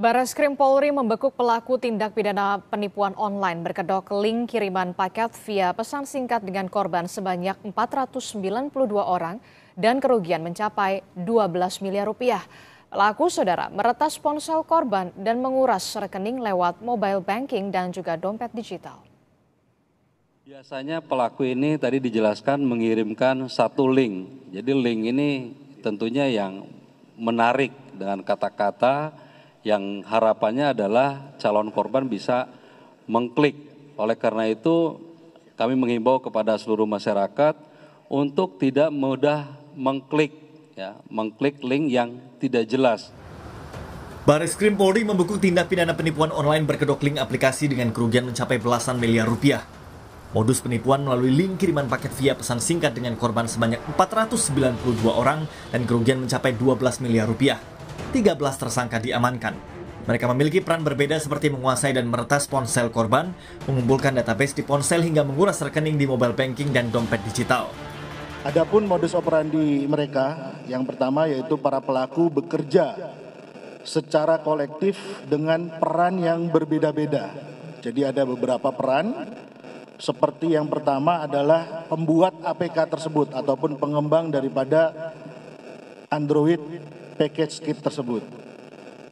Baris Krim Polri membekuk pelaku tindak pidana penipuan online berkedok link kiriman paket via pesan singkat dengan korban sebanyak 492 orang dan kerugian mencapai 12 miliar rupiah. Pelaku saudara meretas ponsel korban dan menguras rekening lewat mobile banking dan juga dompet digital. Biasanya pelaku ini tadi dijelaskan mengirimkan satu link. Jadi link ini tentunya yang menarik dengan kata-kata yang harapannya adalah calon korban bisa mengklik. Oleh karena itu, kami menghimbau kepada seluruh masyarakat untuk tidak mudah mengklik ya, mengklik link yang tidak jelas. Baris Krim Polri membekuk tindak pidana penipuan online berkedok link aplikasi dengan kerugian mencapai belasan miliar rupiah. Modus penipuan melalui link kiriman paket via pesan singkat dengan korban sebanyak 492 orang dan kerugian mencapai 12 miliar rupiah. 13 tersangka diamankan. Mereka memiliki peran berbeda seperti menguasai dan meretas ponsel korban, mengumpulkan database di ponsel hingga menguras rekening di mobile banking dan dompet digital. Adapun modus operandi mereka, yang pertama yaitu para pelaku bekerja secara kolektif dengan peran yang berbeda-beda. Jadi ada beberapa peran, seperti yang pertama adalah pembuat APK tersebut ataupun pengembang daripada Android package skip tersebut.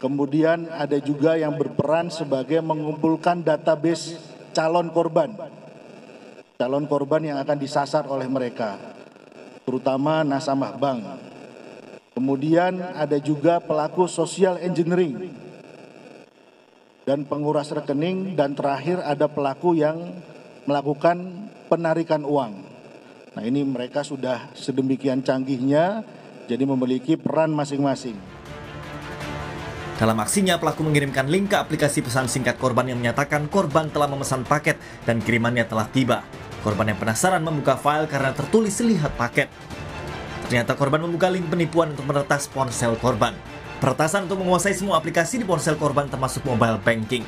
Kemudian ada juga yang berperan sebagai mengumpulkan database calon korban. Calon korban yang akan disasar oleh mereka, terutama nasabah bank. Kemudian ada juga pelaku social engineering dan penguras rekening dan terakhir ada pelaku yang melakukan penarikan uang. Nah, ini mereka sudah sedemikian canggihnya jadi memiliki peran masing-masing. Dalam aksinya, pelaku mengirimkan link ke aplikasi pesan singkat korban yang menyatakan korban telah memesan paket dan kirimannya telah tiba. Korban yang penasaran membuka file karena tertulis lihat paket. Ternyata korban membuka link penipuan untuk meretas ponsel korban. Peretasan untuk menguasai semua aplikasi di ponsel korban termasuk mobile banking.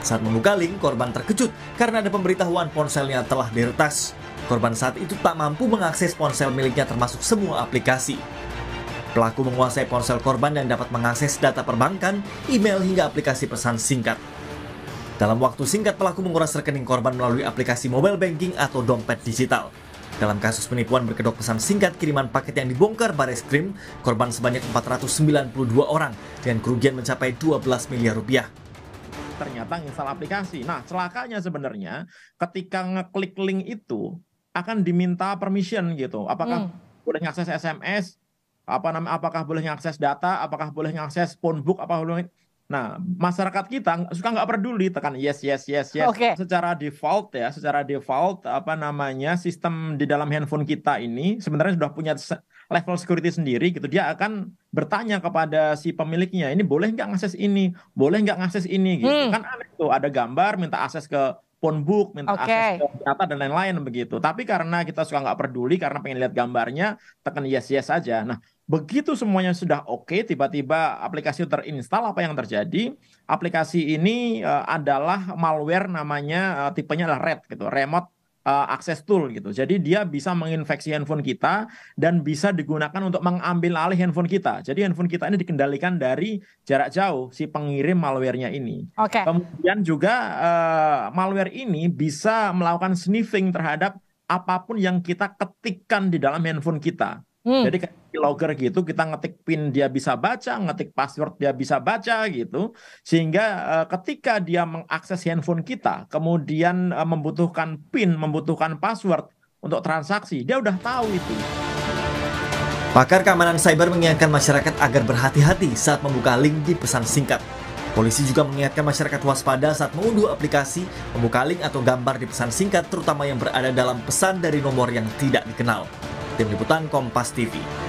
Saat membuka link, korban terkejut karena ada pemberitahuan ponselnya telah diretas. Korban saat itu tak mampu mengakses ponsel miliknya termasuk semua aplikasi. Pelaku menguasai ponsel korban dan dapat mengakses data perbankan, email hingga aplikasi pesan singkat. Dalam waktu singkat, pelaku menguras rekening korban melalui aplikasi mobile banking atau dompet digital. Dalam kasus penipuan berkedok pesan singkat kiriman paket yang dibongkar Baris Krim, korban sebanyak 492 orang dengan kerugian mencapai 12 miliar rupiah. Ternyata install aplikasi. Nah, celakanya sebenarnya ketika ngeklik link itu, akan diminta permission gitu. Apakah hmm. boleh mengakses SMS? Apa namanya? Apakah boleh mengakses data? Apakah boleh mengakses phonebook? Apa boleh? Nah, masyarakat kita suka nggak peduli tekan yes yes yes yes. Okay. Secara default ya, secara default apa namanya sistem di dalam handphone kita ini sebenarnya sudah punya level security sendiri gitu. Dia akan bertanya kepada si pemiliknya, ini boleh nggak akses ini, boleh nggak akses ini gitu. Hmm. Kan aneh tuh ada gambar minta akses ke book, minta okay. akses data dan lain-lain begitu. Tapi karena kita suka nggak peduli karena pengen lihat gambarnya, tekan yes yes saja. Nah, begitu semuanya sudah oke, okay, tiba-tiba aplikasi terinstal apa yang terjadi? Aplikasi ini uh, adalah malware namanya uh, tipenya adalah red gitu, remote uh, akses tool gitu. Jadi dia bisa menginfeksi handphone kita dan bisa digunakan untuk mengambil alih handphone kita. Jadi handphone kita ini dikendalikan dari jarak jauh si pengirim malwarenya ini. Okay. Kemudian juga uh, malware ini bisa melakukan sniffing terhadap apapun yang kita ketikkan di dalam handphone kita. Hmm. Jadi logger gitu kita ngetik pin dia bisa baca ngetik password dia bisa baca gitu sehingga eh, ketika dia mengakses handphone kita kemudian eh, membutuhkan pin membutuhkan password untuk transaksi dia udah tahu itu Pakar keamanan cyber mengingatkan masyarakat agar berhati-hati saat membuka link di pesan singkat. Polisi juga mengingatkan masyarakat waspada saat mengunduh aplikasi, membuka link atau gambar di pesan singkat terutama yang berada dalam pesan dari nomor yang tidak dikenal. Tim Liputan Kompas TV.